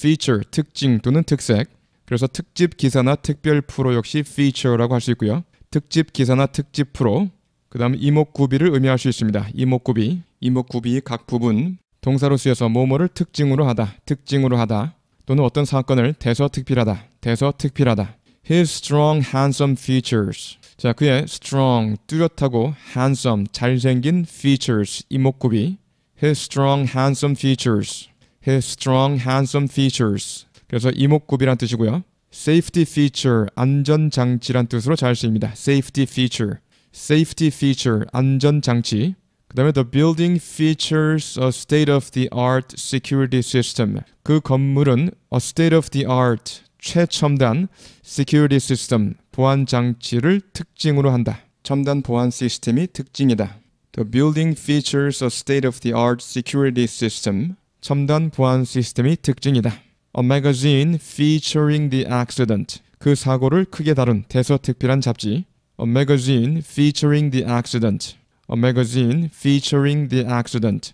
feature 특징 또는 특색. 그래서 특집 기사나 특별 프로 역시 feature라고 할 수 있고요. 특집 기사나 특집 프로. 그다음 이목구비를 의미할 수 있습니다. 이목구비, 이목구비 각 부분 동사로 쓰여서 뭐뭐를 특징으로 하다, 특징으로 하다 또는 어떤 사건을 대서특필하다, 대서특필하다. His strong, handsome features. 자, 그의 strong, 뚜렷하고 handsome, 잘생긴 features, 이목구비. His strong, handsome features. his strong handsome features. 그래서 이목구비란 뜻이고요. safety feature 안전 장치란 뜻으로 잘 쓰입니다. safety feature. safety feature 안전 장치. 그다음에 the building features a state of the art security system. 그 건물은 a state of the art 최첨단 security system 보안 장치를 특징으로 한다. 첨단 보안 시스템이 특징이다. The building features a state of the art security system. 첨단 보안 시스템이 특징이다. A magazine featuring the accident. 그 사고를 크게 다룬 대서특필한 잡지. A magazine featuring the accident. A magazine featuring the accident.